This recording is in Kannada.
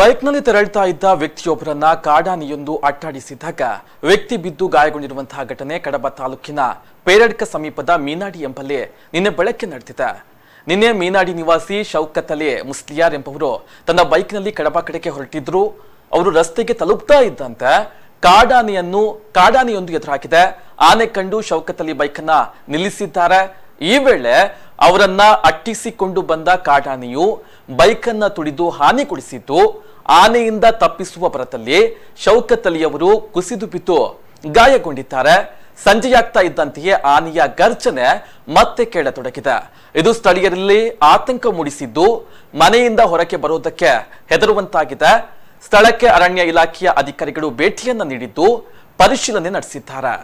ಬೈಕ್ನಲ್ಲಿ ತೆರಳುತ್ತಾ ಇದ್ದ ವ್ಯಕ್ತಿಯೊಬ್ಬರನ್ನ ಕಾಡಾನೆಯೊಂದು ಅಟ್ಟಾಡಿಸಿದಾಗ ವ್ಯಕ್ತಿ ಬಿದ್ದು ಗಾಯಗೊಂಡಿರುವಂತಹ ಘಟನೆ ಕಡಬ ತಾಲೂಕಿನ ಪೇರಡ್ಕ ಸಮೀಪದ ಮೀನಾಡಿ ಎಂಬಲ್ಲಿ ನಿನ್ನೆ ಬೆಳಕ್ಕೆ ನಡೆದಿದೆ ನಿನ್ನೆ ಮೀನಾಡಿ ನಿವಾಸಿ ಶೌಕತಲೆ ಮುಸ್ಲಿಯಾರ್ ಎಂಬವರು ತನ್ನ ಬೈಕ್ನಲ್ಲಿ ಕಡಬ ಕಡೆಗೆ ಹೊರಟಿದ್ರು ಅವರು ರಸ್ತೆಗೆ ತಲುಪ್ತಾ ಇದ್ದಂತೆ ಕಾಡಾನೆಯನ್ನು ಕಾಡಾನೆಯೊಂದು ಎದುರಾಗಿದೆ ಆನೆ ಕಂಡು ಶೌಕತಲಿ ಅಲಿ ಬೈಕನ್ನ ನಿಲ್ಲಿಸಿದ್ದಾರೆ ಈ ವೇಳೆ ಅವರನ್ನ ಅಟ್ಟಿಸಿಕೊಂಡು ಬಂದ ಕಾಡಾನೆಯು ಬೈಕನ್ನ ತುಳಿದು ಹಾನಿಗೊಳಿಸಿದ್ದು ಆನೆಯಿಂದ ತಪ್ಪಿಸುವ ಬರತಲ್ಲಿ ಶೌಕತಲಿಯವರು ಕುಸಿದು ಬಿದ್ದು ಗಾಯಗೊಂಡಿದ್ದಾರೆ ಸಂಜೆಯಾಗ್ತಾ ಇದ್ದಂತೆಯೇ ಆನೆಯ ಗರ್ಜನೆ ಮತ್ತೆ ಕೇಳತೊಡಗಿದೆ ಇದು ಸ್ಥಳೀಯರಲ್ಲಿ ಆತಂಕ ಮೂಡಿಸಿದ್ದು ಮನೆಯಿಂದ ಹೊರಗೆ ಬರುವುದಕ್ಕೆ ಹೆದರುವಂತಾಗಿದೆ ಸ್ಥಳಕ್ಕೆ ಅರಣ್ಯ ಇಲಾಖೆಯ ಅಧಿಕಾರಿಗಳು ಭೇಟಿಯನ್ನ ನೀಡಿದ್ದು ಪರಿಶೀಲನೆ ನಡೆಸಿದ್ದಾರೆ